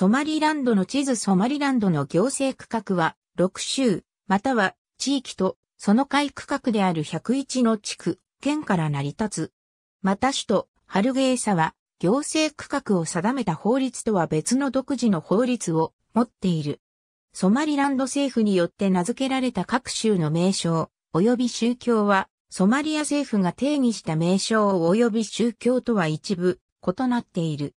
ソマリランドの地図ソマリランドの行政区画は、6州、または地域と、その会区画である101の地区、県から成り立つ。また首都、ハルゲーサは、行政区画を定めた法律とは別の独自の法律を持っている。ソマリランド政府によって名付けられた各州の名称、及び宗教は、ソマリア政府が定義した名称及び宗教とは一部異なっている。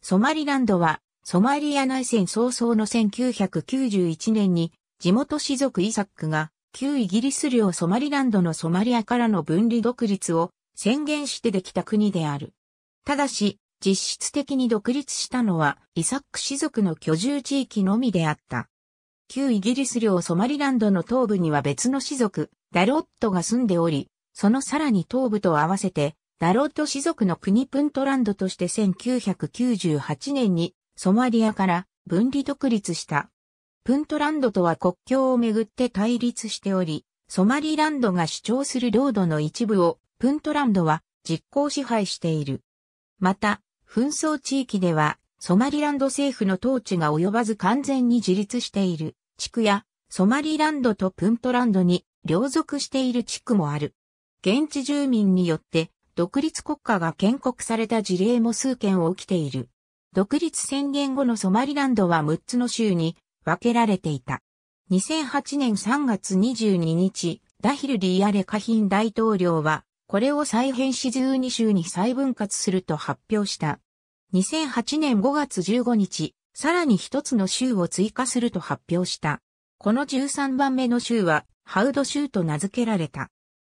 ソマリランドはソマリア内戦早々の1991年に、地元士族イサックが、旧イギリス領ソマリランドのソマリアからの分離独立を宣言してできた国である。ただし、実質的に独立したのはイサック士族の居住地域のみであった。旧イギリス領ソマリランドの東部には別の士族、ダロットが住んでおり、そのさらに東部と合わせて、ダロット士族の国プントランドとして1998年にソマリアから分離独立した。プントランドとは国境をめぐって対立しており、ソマリランドが主張する領土の一部をプントランドは実効支配している。また、紛争地域ではソマリランド政府の統治が及ばず完全に自立している地区やソマリランドとプントランドに両属している地区もある。現地住民によって独立国家が建国された事例も数件起きている。独立宣言後のソマリランドは6つの州に分けられていた。2008年3月22日、ダヒル・リー・アレカヒン大統領は、これを再編し12州に再分割すると発表した。2008年5月15日、さらに一つの州を追加すると発表した。この13番目の州は、ハウド州と名付けられた。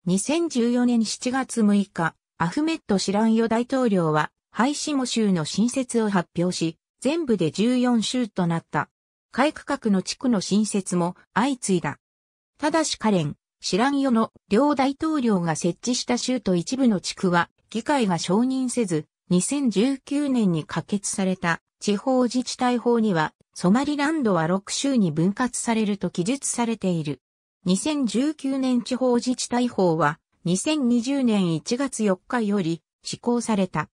2014年7月6日、アフメット・シランヨ大統領は、ハイシモ州の新設を発表し、全部で14州となった。海区画の地区の新設も相次いだ。ただしカレン、シランヨの両大統領が設置した州と一部の地区は議会が承認せず、2019年に可決された地方自治体法には、ソマリランドは6州に分割されると記述されている。2019年地方自治体法は、2020年1月4日より施行された。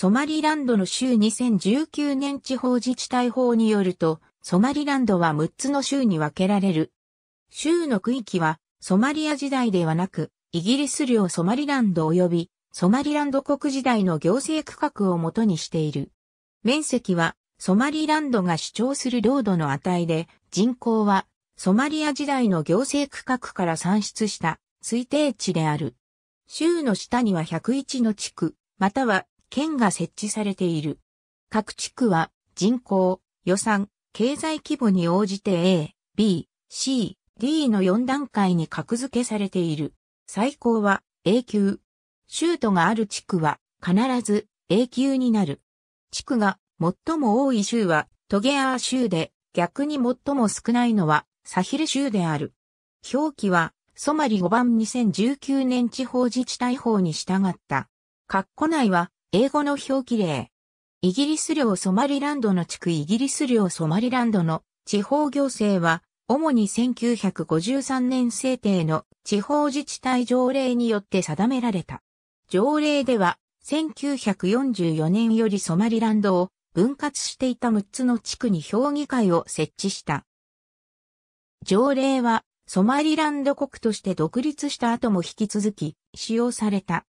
ソマリランドの州2019年地方自治体法によると、ソマリランドは6つの州に分けられる。州の区域は、ソマリア時代ではなく、イギリス領ソマリランド及び、ソマリランド国時代の行政区画をもとにしている。面積は、ソマリランドが主張する領土の値で、人口は、ソマリア時代の行政区画から算出した推定値である。州の下には101の地区、または県が設置されている。各地区は人口、予算、経済規模に応じて A、B、C、D の4段階に格付けされている。最高は A 級。州都がある地区は必ず A 級になる。地区が最も多い州はトゲアー州で逆に最も少ないのはサヒル州である。表記はソマリ5番2019年地方自治体法に従った。括弧内は英語の表記例。イギリス領ソマリランドの地区イギリス領ソマリランドの地方行政は、主に1953年制定の地方自治体条例によって定められた。条例では、1944年よりソマリランドを分割していた6つの地区に評議会を設置した。条例は、ソマリランド国として独立した後も引き続き使用された。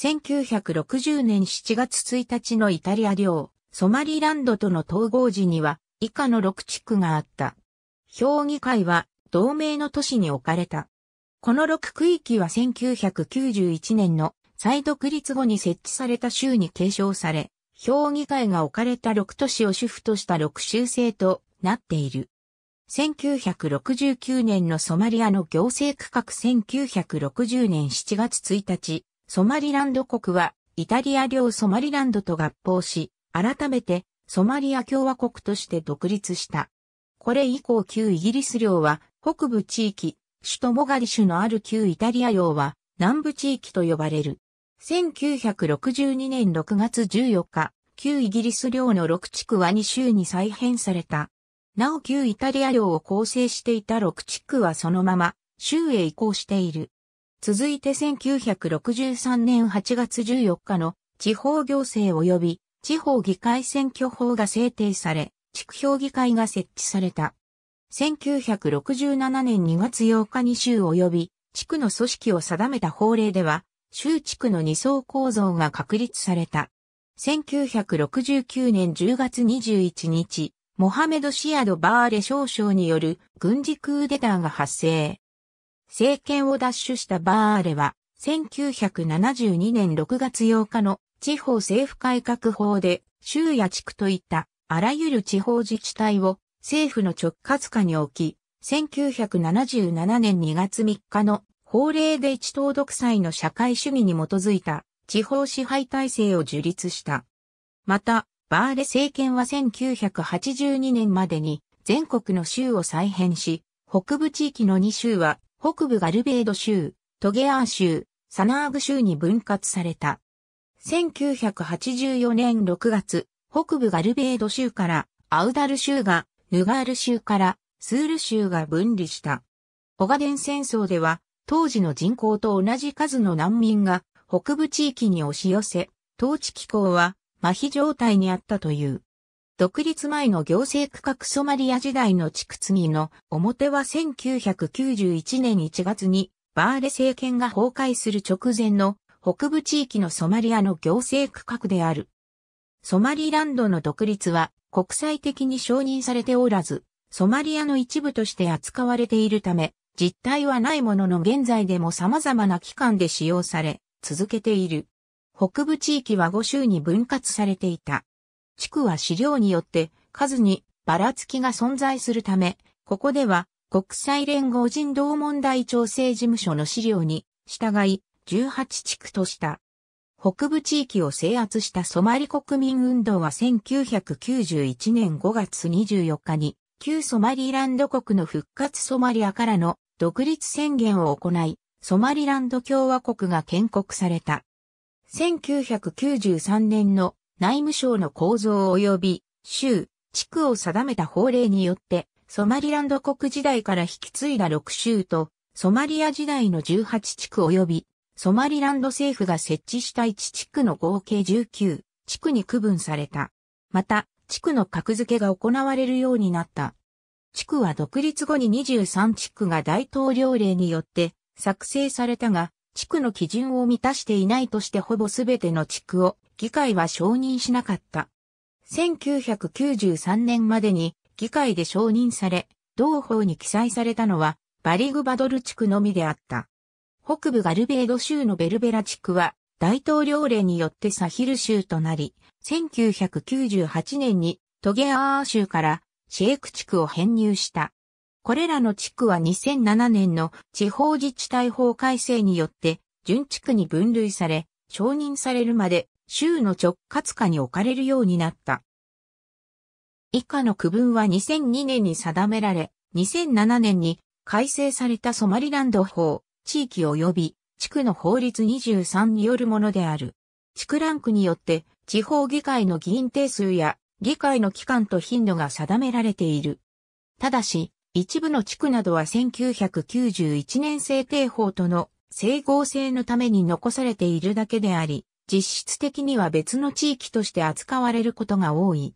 1960年7月1日のイタリア領、ソマリランドとの統合時には、以下の6地区があった。評議会は、同盟の都市に置かれた。この6区域は1991年の再独立後に設置された州に継承され、評議会が置かれた6都市を主婦とした6州制となっている。1969年のソマリアの行政区画1960年7月1日、ソマリランド国はイタリア領ソマリランドと合併し、改めてソマリア共和国として独立した。これ以降旧イギリス領は北部地域、首都モガリ州シュのある旧イタリア領は南部地域と呼ばれる。1962年6月14日、旧イギリス領の6地区は2州に再編された。なお旧イタリア領を構成していた6地区はそのまま州へ移行している。続いて1963年8月14日の地方行政及び地方議会選挙法が制定され、地区評議会が設置された。1967年2月8日に州及び地区の組織を定めた法令では、州地区の二層構造が確立された。1969年10月21日、モハメド・シアド・バーレ少将による軍事クーデターが発生。政権を奪取したバーレは、1972年6月8日の地方政府改革法で、州や地区といったあらゆる地方自治体を政府の直轄下に置き、1977年2月3日の法令で一党独裁の社会主義に基づいた地方支配体制を樹立した。また、バーレ政権は1982年までに全国の州を再編し、北部地域の2州は北部ガルベード州、トゲアー州、サナーグ州に分割された。1984年6月、北部ガルベード州からアウダル州が、ヌガール州からスール州が分離した。オガデン戦争では、当時の人口と同じ数の難民が北部地域に押し寄せ、統治機構は麻痺状態にあったという。独立前の行政区画ソマリア時代の地区次の表は1991年1月にバーレ政権が崩壊する直前の北部地域のソマリアの行政区画である。ソマリランドの独立は国際的に承認されておらず、ソマリアの一部として扱われているため、実態はないものの現在でも様々な機関で使用され、続けている。北部地域は5州に分割されていた。地区は資料によって数にばらつきが存在するため、ここでは国際連合人道問題調整事務所の資料に従い18地区とした。北部地域を制圧したソマリ国民運動は1991年5月24日に旧ソマリランド国の復活ソマリアからの独立宣言を行い、ソマリランド共和国が建国された。1993年の内務省の構造及び州、地区を定めた法令によって、ソマリランド国時代から引き継いだ6州と、ソマリア時代の18地区及び、ソマリランド政府が設置した1地区の合計19地区に区分された。また、地区の格付けが行われるようになった。地区は独立後に23地区が大統領令によって作成されたが、地区の基準を満たしていないとしてほぼすべての地区を議会は承認しなかった。1993年までに議会で承認され、同法に記載されたのはバリグバドル地区のみであった。北部ガルベード州のベルベラ地区は大統領令によってサヒル州となり、1998年にトゲアー州からシェーク地区を編入した。これらの地区は2007年の地方自治体法改正によって準地区に分類され、承認されるまで州の直轄下に置かれるようになった。以下の区分は2002年に定められ、2007年に改正されたソマリランド法、地域及び地区の法律23によるものである。地区ランクによって地方議会の議員定数や議会の期間と頻度が定められている。ただし、一部の地区などは1991年制定法との整合性のために残されているだけであり、実質的には別の地域として扱われることが多い。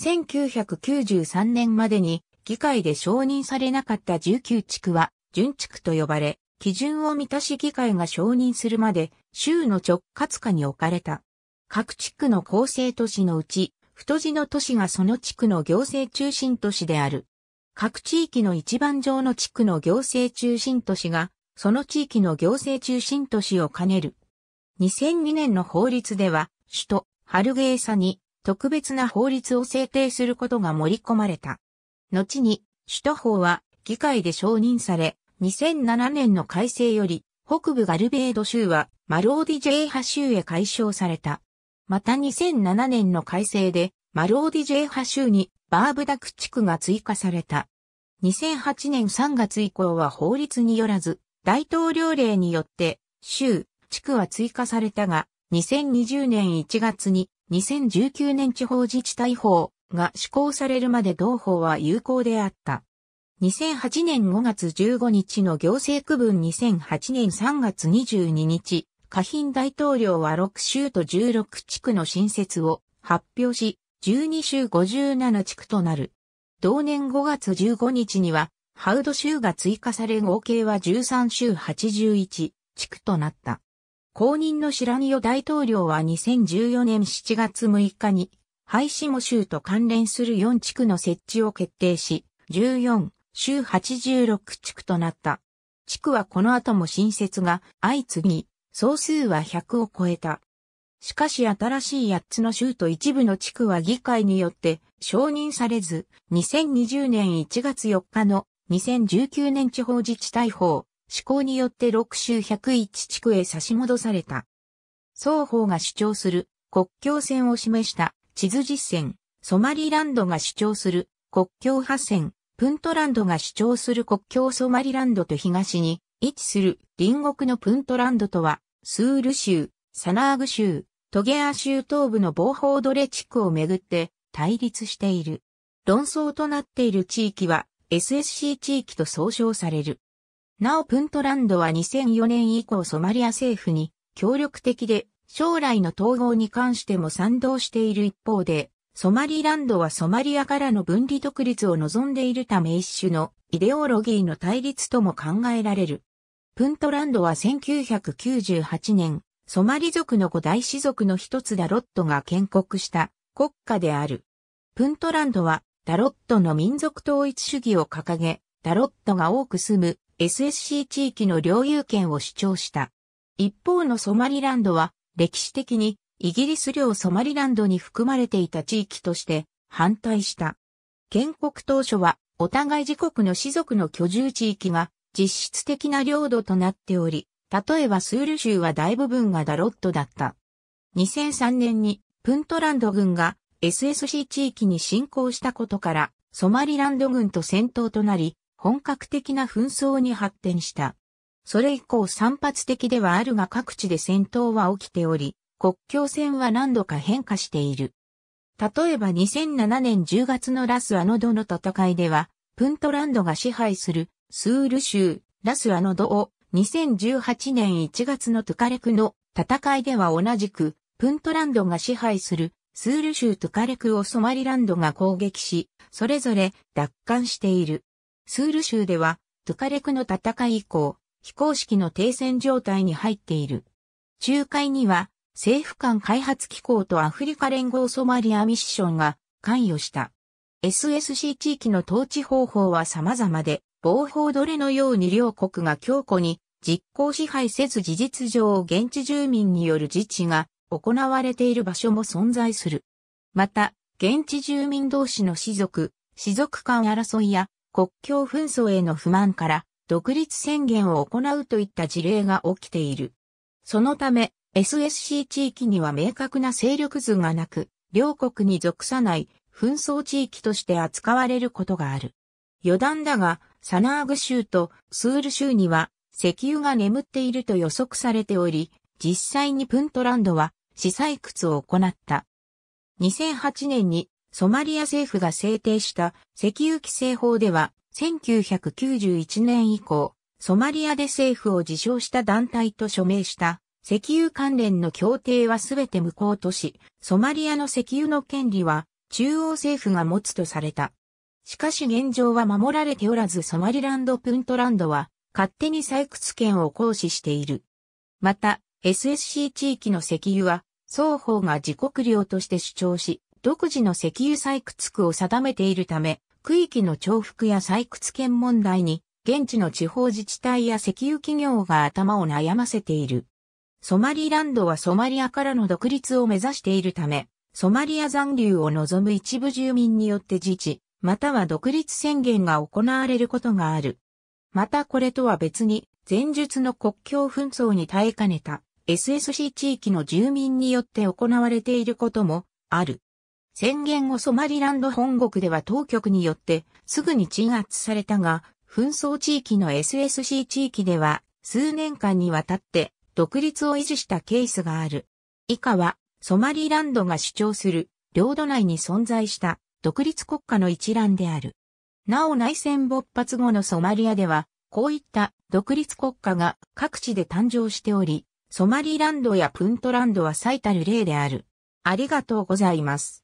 1993年までに議会で承認されなかった19地区は、準地区と呼ばれ、基準を満たし議会が承認するまで、州の直轄下に置かれた。各地区の構成都市のうち、太字の都市がその地区の行政中心都市である。各地域の一番上の地区の行政中心都市が、その地域の行政中心都市を兼ねる2002年の法律では、首都、ハルゲーサに特別な法律を制定することが盛り込まれた。後に、首都法は議会で承認され、2007年の改正より、北部ガルベード州はマローディジェイハ州へ解消された。また2007年の改正で、マローディジェイハ州にバーブダク地区が追加された。2008年3月以降は法律によらず、大統領令によって、州、地区は追加されたが、2020年1月に2019年地方自治体法が施行されるまで同法は有効であった。2008年5月15日の行政区分2008年3月22日、下品大統領は6州と16地区の新設を発表し、12州57地区となる。同年5月15日には、ハウド州が追加され合計は13州81地区となった。後任のシラニオ大統領は2014年7月6日に、ハイシモ州と関連する4地区の設置を決定し、14、州86地区となった。地区はこの後も新設が相次ぎ、総数は100を超えた。しかし新しい8つの州と一部の地区は議会によって承認されず、2020年1月4日の2019年地方自治体法施行によって6州101地区へ差し戻された。双方が主張する国境線を示した地図実践、ソマリランドが主張する国境破線、プントランドが主張する国境ソマリランドと東に位置する隣国のプントランドとは、スール州、サナーグ州、トゲア州東部の防法ドレ地区をめぐって対立している。論争となっている地域は SSC 地域と総称される。なおプントランドは2004年以降ソマリア政府に協力的で将来の統合に関しても賛同している一方で、ソマリランドはソマリアからの分離独立を望んでいるため一種のイデオロギーの対立とも考えられる。プントランドは1998年、ソマリ族の古代氏族の一つダロットが建国した国家である。プントランドはダロットの民族統一主義を掲げ、ダロットが多く住む SSC 地域の領有権を主張した。一方のソマリランドは歴史的にイギリス領ソマリランドに含まれていた地域として反対した。建国当初はお互い自国の士族の居住地域が実質的な領土となっており、例えばスール州は大部分がダロットだった。2003年にプントランド軍が SSC 地域に侵攻したことからソマリランド軍と戦闘となり、本格的な紛争に発展した。それ以降散発的ではあるが各地で戦闘は起きており、国境線は何度か変化している。例えば2007年10月のラスアノドの戦いでは、プントランドが支配するスール州ラスアノドを2018年1月のトゥカレクの戦いでは同じく、プントランドが支配するスール州トゥカレクをソマリランドが攻撃し、それぞれ奪還している。スール州では、トゥカレクの戦い以降、非公式の停戦状態に入っている。仲介には、政府間開発機構とアフリカ連合ソマリアミッションが関与した。SSC 地域の統治方法は様々で、防法どれのように両国が強固に実行支配せず事実上現地住民による自治が行われている場所も存在する。また、現地住民同士の士族、士族間争いや国境紛争への不満から独立宣言を行うといった事例が起きている。そのため、SSC 地域には明確な勢力図がなく、両国に属さない紛争地域として扱われることがある。余談だが、サナーグ州とスール州には石油が眠っていると予測されており、実際にプントランドは死採掘を行った。2008年にソマリア政府が制定した石油規制法では、1991年以降、ソマリアで政府を自称した団体と署名した石油関連の協定はすべて無効とし、ソマリアの石油の権利は中央政府が持つとされた。しかし現状は守られておらずソマリランド・プントランドは勝手に採掘権を行使している。また、SSC 地域の石油は双方が自国領として主張し、独自の石油採掘区を定めているため、区域の重複や採掘権問題に、現地の地方自治体や石油企業が頭を悩ませている。ソマリランドはソマリアからの独立を目指しているため、ソマリア残留を望む一部住民によって自治、または独立宣言が行われることがある。またこれとは別に、前述の国境紛争に耐えかねた SSC 地域の住民によって行われていることもある。宣言後ソマリランド本国では当局によってすぐに鎮圧されたが、紛争地域の SSC 地域では数年間にわたって独立を維持したケースがある。以下はソマリランドが主張する領土内に存在した独立国家の一覧である。なお内戦勃発後のソマリアでは、こういった独立国家が各地で誕生しており、ソマリランドやプントランドは最たる例である。ありがとうございます。